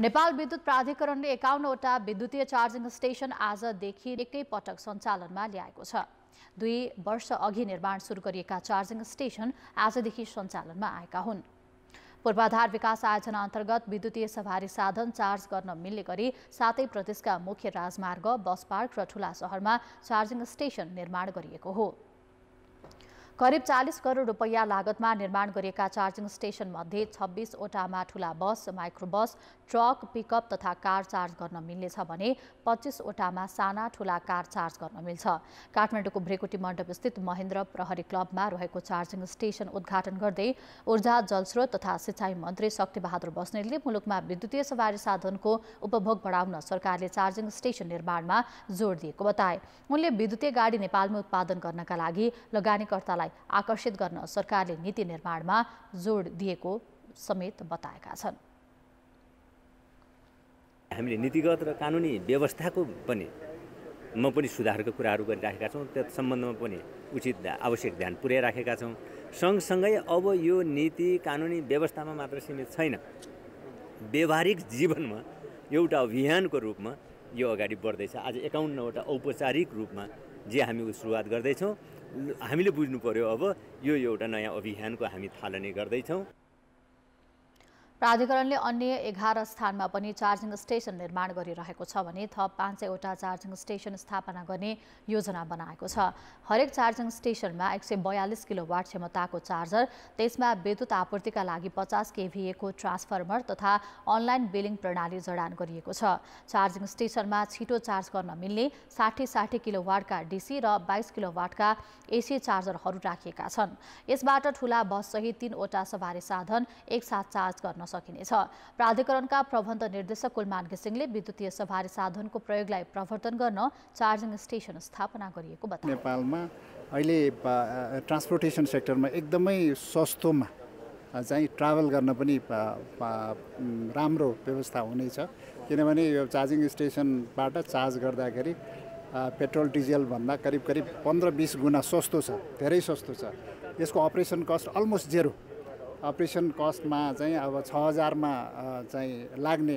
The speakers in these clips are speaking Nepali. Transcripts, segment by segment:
नेपाल विद्युत प्राधिकरणले एकाउन्नवटा विद्युतीय चार्जिङ स्टेसन आजदेखि एकै पटक सञ्चालनमा ल्याएको छ दुई वर्ष अघि निर्माण सुरु गरिएका चार्जिङ स्टेसन आजदेखि सञ्चालनमा आएका हुन् पूर्वाधार विकास आयोजना अन्तर्गत विद्युतीय सवारी साधन चार्ज गर्न मिल्ने गरी सातै प्रदेशका मुख्य राजमार्ग बस पार्क र ठुला सहरमा चार्जिङ स्टेसन निर्माण गरिएको हो करिब चालिस करोड रुपियाँ लागतमा निर्माण गरिएका चार्जिङ स्टेसन मध्ये छब्बिसवटामा ठुला bus micro bus truck pickup तथा कार चार्ज गर्न मिल्नेछ भने पच्चिसवटामा साना ठुला कार चार्ज गर्न मिल्छ काठमाडौँको भ्रेकुटी मण्डपस्थित महेन्द्र प्रहरी क्लबमा रहेको चार्जिङ स्टेसन उद्घाटन गर्दै ऊर्जा जलस्रोत तथा सिँचाइ मन्त्री शक्तिबहादुर बस्नेतले मुलुकमा विद्युतीय सवारी साधनको उपभोग बढाउन सरकारले चार्जिङ स्टेसन निर्माणमा जोड दिएको बताए उनले विद्युतीय गाडी नेपालमा उत्पादन गर्नका लागि लगानीकर्तालाई आकर्षित गर्न सरकारले नीति निर्माणमा जोड दिएको समेत बताएका छन् हामीले नीतिगत र कानुनी व्यवस्थाको पनि म पनि सुधारको कुराहरू गरिराखेका छौँ त्यस सम्बन्धमा पनि उचित आवश्यक ध्यान पुर्याइराखेका छौँ सँगसँगै अब यो नीति कानुनी व्यवस्थामा मात्र सीमित छैन व्यावहारिक जीवनमा एउटा अभियानको रूपमा यो अगाडि बढ्दैछ आज एकाउन्नवटा औपचारिक रूपमा जे हामी सुरुवात गर्दैछौँ हामीले बुझ्नु पऱ्यो अब यो एउटा नयाँ अभियानको हामी थालनी गर्दैछौँ प्राधिकरणले अन्य एघार स्थानमा पनि चार्जिङ स्टेसन निर्माण गरिरहेको छ भने थप पाँच सयवटा चार्जिङ स्टेसन स्थापना गर्ने योजना बनाएको छ हरेक चार्जिङ स्टेसनमा एक सय बयालिस किलो वाट क्षमताको चार्जर त्यसमा विद्युत आपूर्तिका लागि पचास केभिएको ट्रान्सफर्मर तथा अनलाइन बिलिङ प्रणाली जडान गरिएको छ चार्जिङ स्टेसनमा छिटो चार्ज गर्न मिल्ने साठी साठी किलो वाटका डिसी र बाइस किलो वाटका एसी चार्जरहरू राखिएका छन् यसबाट ठुला बससहित तीनवटा सवारी साधन एकसाथ चार्ज गर्न सकिनेछ प्राधिकरणका प्रबन्ध निर्देशक कुलमान घिसिङले विद्युतीय सवारी साधनको प्रयोगलाई प्रवर्तन गर्न चार्जिङ स्टेसन स्थापना गरिएको बताए नेपालमा अहिले ट्रान्सपोर्टेसन सेक्टरमा एकदमै सस्तोमा चाहिँ ट्राभल गर्न पनि राम्रो व्यवस्था हुनेछ किनभने यो चार्जिङ स्टेसनबाट चार्ज गर्दाखेरि पेट्रोल डिजेलभन्दा करिब करिब पन्ध्र बिस गुणा सस्तो छ धेरै सस्तो छ यसको operation cost almost zero operation कस्टमा चाहिँ अब छ हजारमा चाहिँ लाग्ने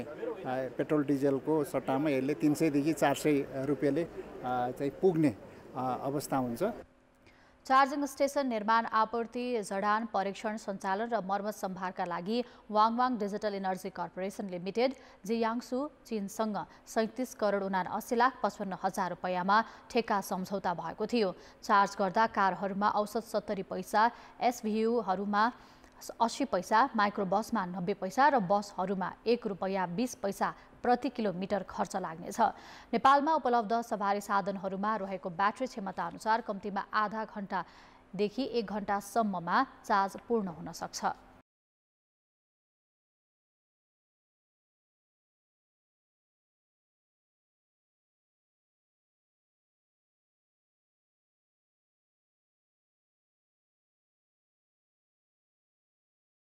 पेट्रोल डिजलको सट्टामा यसले तिन सयदेखि चार सय रुपियाँले चाहिँ पुग्ने अवस्था हुन्छ चार्जिङ स्टेसन निर्माण आपूर्ति जडान परीक्षण सञ्चालन र मर्मत सम्भारका लागि वाङवाङ digital energy corporation limited Jiangsu चिनसँग सैतिस करोड उना अस्सी लाख पचपन्न हजार रुपियाँमा ठेक्का सम्झौता भएको थियो चार्ज गर्दा कारहरूमा औसत सत्तरी पैसा हरुमा अस्सी पैसा माइक्रो बसमा नब्बे पैसा र बसहरूमा एक रुपियाँ बिस पैसा प्रति किलोमिटर खर्च लाग्नेछ नेपालमा उपलब्ध सवारी साधनहरूमा रहेको ब्याट्री क्षमता अनुसार कम्तीमा आधा घन्टादेखि एक घन्टासम्ममा चार्ज पूर्ण हुन सक्छ